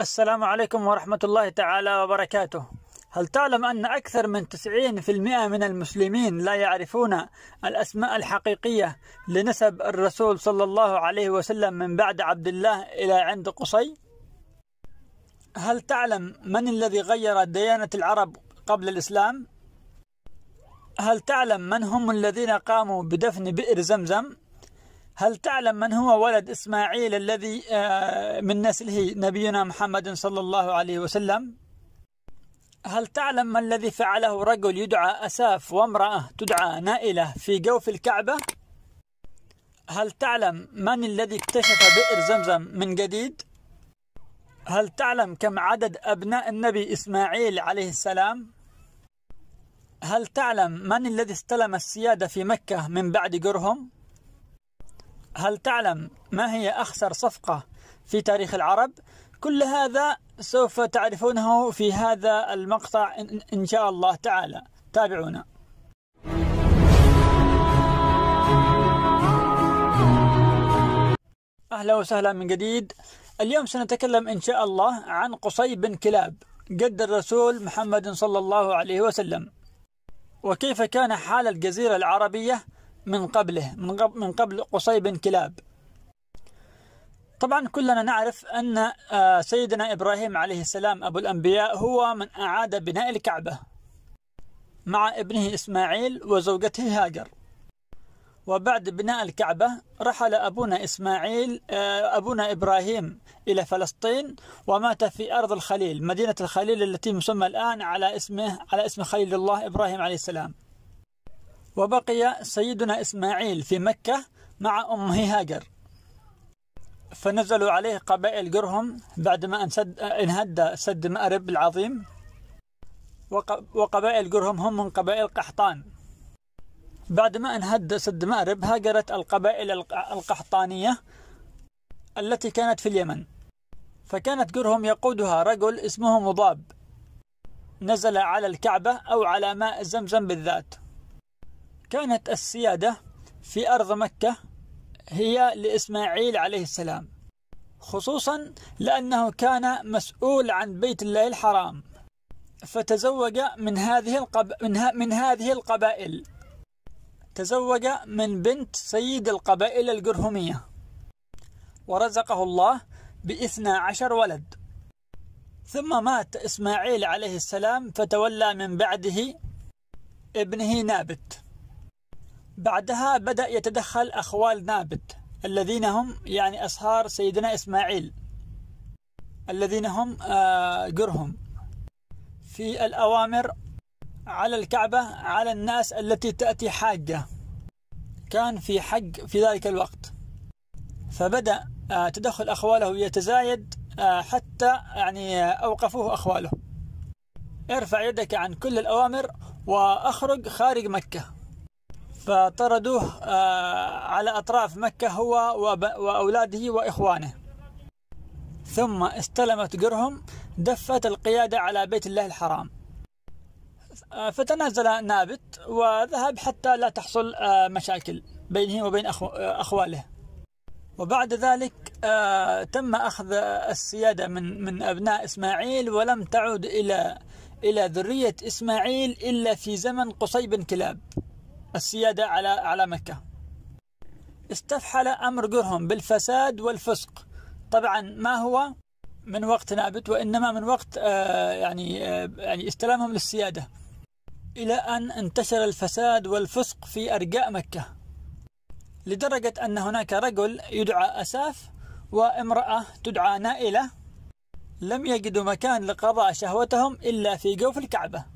السلام عليكم ورحمة الله تعالى وبركاته هل تعلم أن أكثر من 90% من المسلمين لا يعرفون الأسماء الحقيقية لنسب الرسول صلى الله عليه وسلم من بعد عبد الله إلى عند قصي؟ هل تعلم من الذي غير ديانة العرب قبل الإسلام؟ هل تعلم من هم الذين قاموا بدفن بئر زمزم؟ هل تعلم من هو ولد إسماعيل الذي آه، من نسله نبينا محمد صلى الله عليه وسلم هل تعلم ما الذي فعله رجل يدعى أساف وامرأة تدعى نائلة في جوف الكعبة هل تعلم من الذي اكتشف بئر زمزم من جديد هل تعلم كم عدد أبناء النبي إسماعيل عليه السلام هل تعلم من الذي استلم السيادة في مكة من بعد جرهم؟ هل تعلم ما هي أخسر صفقة في تاريخ العرب؟ كل هذا سوف تعرفونه في هذا المقطع إن شاء الله تعالى تابعونا أهلا وسهلا من جديد اليوم سنتكلم إن شاء الله عن قصي بن كلاب جد الرسول محمد صلى الله عليه وسلم وكيف كان حال الجزيرة العربية من قبله من قبل قصي بن كلاب طبعا كلنا نعرف أن آه، سيدنا إبراهيم عليه السلام أبو الأنبياء هو من أعاد بناء الكعبة مع ابنه إسماعيل وزوجته هاجر وبعد بناء الكعبة رحل أبونا إسماعيل آه، أبونا إبراهيم إلى فلسطين ومات في أرض الخليل مدينة الخليل التي مسمى الآن على اسمه على اسم خليل الله إبراهيم عليه السلام وبقي سيدنا إسماعيل في مكة مع أمه هاجر فنزلوا عليه قبائل قرهم بعدما انسد انهد سد مأرب العظيم وقبائل قرهم هم من قبائل قحطان بعدما انهد سد مأرب هاجرت القبائل القحطانية التي كانت في اليمن فكانت قرهم يقودها رجل اسمه مضاب نزل على الكعبة أو على ماء زمزم بالذات كانت السيادة في أرض مكة هي لإسماعيل عليه السلام خصوصا لأنه كان مسؤول عن بيت الله الحرام فتزوج من هذه القب... من, ه... من هذه القبائل تزوج من بنت سيد القبائل الجرهمية ورزقه الله باثنى عشر ولد ثم مات إسماعيل عليه السلام فتولى من بعده ابنه نابت بعدها بدأ يتدخل أخوال نابت الذين هم يعني أصهار سيدنا إسماعيل الذين هم آه، جرهم في الأوامر على الكعبة على الناس التي تأتي حاجة كان في حق في ذلك الوقت فبدأ آه، تدخل أخواله يتزايد آه، حتى يعني أوقفوه أخواله ارفع يدك عن كل الأوامر وأخرج خارج مكة فطردوه آه، على أطراف مكة هو وأولاده وإخوانه ثم استلمت قرهم دفت القيادة على بيت الله الحرام آه، فتنازل نابت وذهب حتى لا تحصل آه، مشاكل بينه وبين أخواله وبعد ذلك تم أخذ السيادة من من أبناء إسماعيل ولم تعد إلى إلى ذرية إسماعيل إلا في زمن قصي بن كلاب السيادة على على مكة استفحل أمر قرهم بالفساد والفسق طبعا ما هو من وقت نابت وإنما من وقت آه، يعني آه، يعني استلامهم للسيادة إلى أن انتشر الفساد والفسق في أرجاء مكة لدرجة أن هناك رجل يدعى أساف وامرأة تدعى نائلة لم يجدوا مكان لقضاء شهوتهم إلا في جوف الكعبة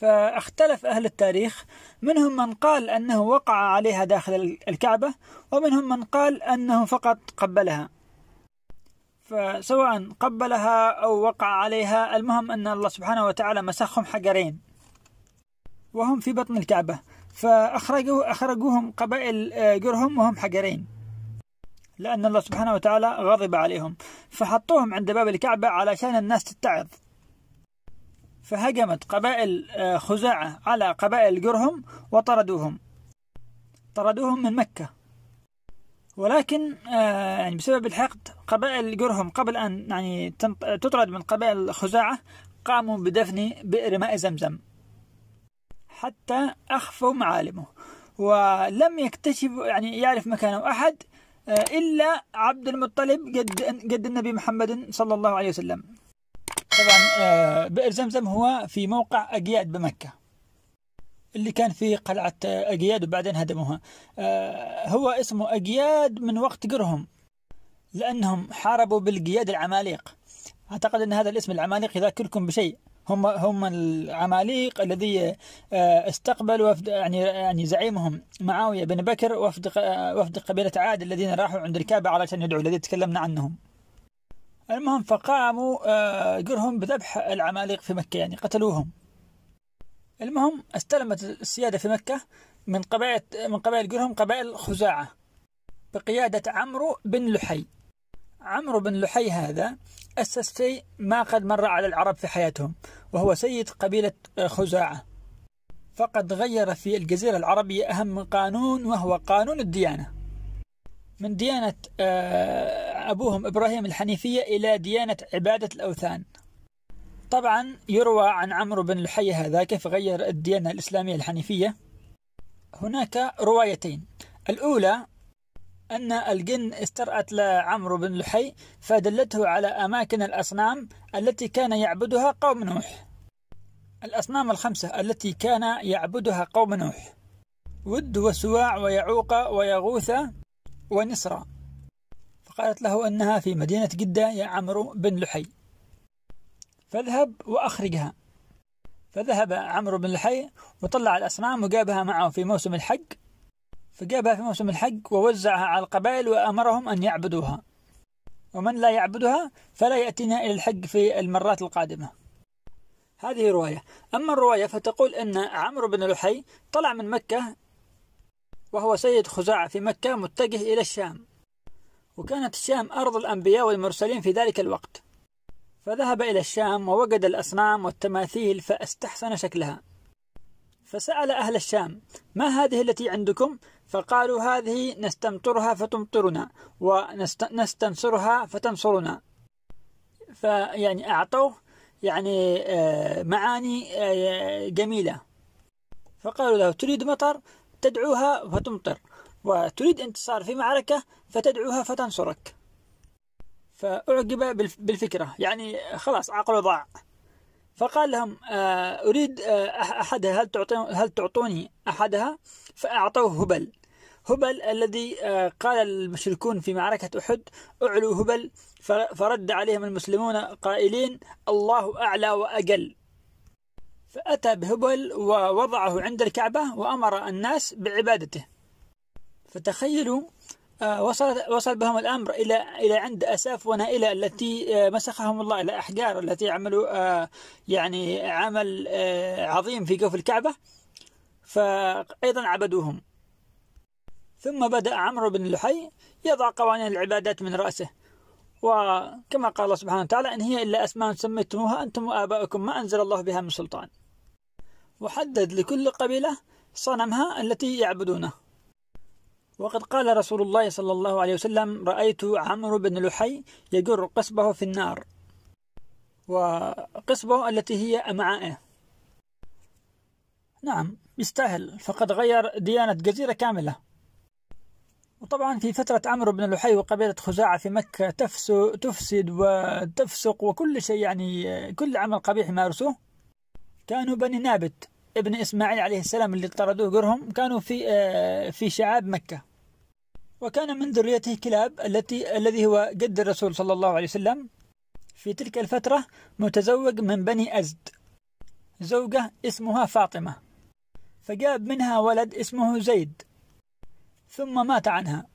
فاختلف أهل التاريخ منهم من قال أنه وقع عليها داخل الكعبة ومنهم من قال أنه فقط قبلها فسواء قبلها أو وقع عليها المهم أن الله سبحانه وتعالى مسخهم حجرين وهم في بطن الكعبة فأخرجوه أخرجوهم قبائل آه، جرهم وهم حجرين لأن الله سبحانه وتعالى غضب عليهم فحطوهم عند باب الكعبة علشان الناس تتعظ فهجمت قبائل آه، خزاعة على قبائل جرهم وطردوهم طردوهم من مكة ولكن آه، يعني بسبب الحقد قبائل جرهم قبل أن يعني تطرد من قبائل خزاعة قاموا بدفن بئر ماء زمزم حتى أخفوا معالمه ولم يكتشف يعني يعرف مكانه أحد آه، إلا عبد المطلب جد, جد النبي محمد صلى الله عليه وسلم طبعا آه، بئر زمزم هو في موقع أجياد بمكة اللي كان في قلعة آه، أجياد وبعدين هدموها آه، هو اسمه أجياد من وقت قرهم لأنهم حاربوا بالقياد العماليق أعتقد أن هذا الاسم العماليق يذكركم بشيء هم هم العماليق الذي استقبلوا وفد يعني يعني زعيمهم معاويه بن بكر وفد وفد قبيله عاد الذين راحوا عند الكعبه علشان يدعوا الذي تكلمنا عنهم. المهم فقاموا آه، قرهم بذبح العماليق في مكة يعني قتلوهم المهم استلمت السيادة في مكة من قبائل من قبائل قرهم قبائل خزاعة بقيادة عمرو بن لحي عمرو بن لحي هذا أسس شيء ما قد مر على العرب في حياتهم وهو سيد قبيلة آه، خزاعة فقد غير في الجزيرة العربية أهم قانون وهو قانون الديانة من ديانة آه، أبوهم إبراهيم الحنيفية إلى ديانة عبادة الأوثان طبعا يروى عن عمرو بن الحي هذا كيف غير الديانة الإسلامية الحنيفية هناك روايتين الأولى أن الجن استرأت لعمرو بن لحي فدلته على أماكن الأصنام التي كان يعبدها قوم نوح الأصنام الخمسة التي كان يعبدها قوم نوح ود وسواع ويعوق ويغوث ونصرًا فقالت له أنها في مدينة جدة يا عمرو بن لحي فاذهب وأخرجها فذهب عمرو بن لحي وطلع الأصنام وجابها معه في موسم الحج فجابها في موسم الحج ووزعها على القبائل وأمرهم أن يعبدوها ومن لا يعبدها فلا يأتينا إلى الحج في المرات القادمة هذه رواية أما الرواية فتقول أن عمرو بن لحي طلع من مكة وهو سيد خزاعة في مكة متجه إلى الشام وكانت الشام أرض الأنبياء والمرسلين في ذلك الوقت فذهب إلى الشام ووجد الأصنام والتماثيل فاستحسن شكلها فسأل أهل الشام ما هذه التي عندكم؟ فقالوا هذه نستمطرها فتمطرنا ونستنصرها فتنصرنا فيعني أعطوه يعني آه، معاني آه، جميلة فقالوا له تريد مطر تدعوها فتمطر وتريد انتصار في معركة فتدعوها فتنصرك فأعجب بالفكرة يعني خلاص عقله ضاع فقال لهم آه، أريد آه، أحدها هل, هل تعطوني أحدها فأعطوه هبل هبل الذي آه، قال المشركون في معركة أحد أعلوا هبل فرد عليهم المسلمون قائلين الله أعلى وأجل فأتى بهبل ووضعه عند الكعبة وأمر الناس بعبادته فتخيلوا آه، وصل وصل بهم الامر الى الى عند اساف ونائله التي آه، مسخهم الله الى احجار التي عملوا آه، يعني عمل عظيم في جوف الكعبه فايضا عبدوهم ثم بدا عمرو بن لحي يضع قوانين العبادات من راسه وكما قال الله سبحانه وتعالى ان هي الا اسماء سميتموها انتم واباؤكم ما انزل الله بها من سلطان وحدد لكل قبيله صنمها التي يعبدونه وقد قال رسول الله صلى الله عليه وسلم رأيت عمرو بن لحي يجر قصبه في النار وقصبه التي هي أمعائه نعم يستاهل فقد غير ديانة جزيرة كاملة وطبعا في فترة عمرو بن لحي وقبيلة خزاعة في مكة تفسد وتفسق وكل شيء يعني كل عمل قبيح يمارسوه كانوا بني نابت ابن إسماعيل عليه السلام اللي طردوه قرهم كانوا في آه، في شعاب مكة وكان من ذريته كلاب التي الذي هو جد الرسول صلى الله عليه وسلم في تلك الفترة متزوج من بني أزد زوجة اسمها فاطمة فجاب منها ولد اسمه زيد ثم مات عنها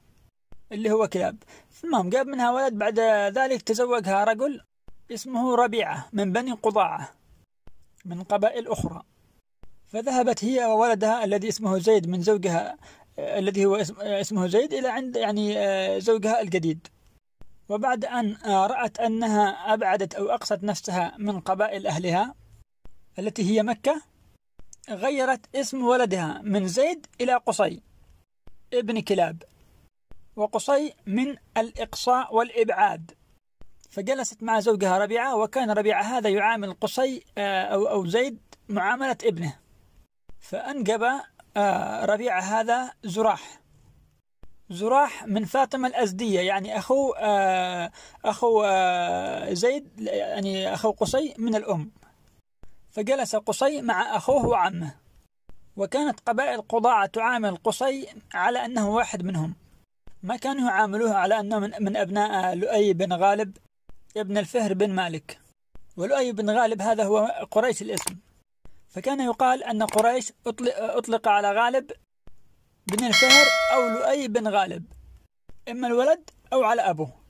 اللي هو كلاب المهم جاب منها ولد بعد ذلك تزوجها رجل اسمه ربيعة من بني قضاعة من قبائل أخرى فذهبت هي وولدها الذي اسمه زيد من زوجها الذي هو اسمه زيد إلى عند يعني آه، زوجها الجديد وبعد أن آه، رأت أنها أبعدت أو أقصت نفسها من قبائل أهلها التي هي مكة غيرت اسم ولدها من زيد إلى قصي ابن كلاب وقصي من الإقصاء والإبعاد فجلست مع زوجها ربيعة وكان ربيعة هذا يعامل قصي آه، أو أو زيد معاملة ابنه فأنجب آه، ربيع هذا زراح زراح من فاطمة الأزدية يعني أخو آه، أخو آه، زيد يعني أخو قصي من الأم فجلس قصي مع أخوه وعمه وكانت قبائل قضاعة تعامل قصي على أنه واحد منهم ما كانوا يعاملوه على أنه من, من أبناء لؤي بن غالب ابن الفهر بن مالك ولؤي بن غالب هذا هو قريش الاسم فكان يقال أن قريش أطلق, أطلق على غالب بن الفهر أو لؤي بن غالب إما الولد أو على أبوه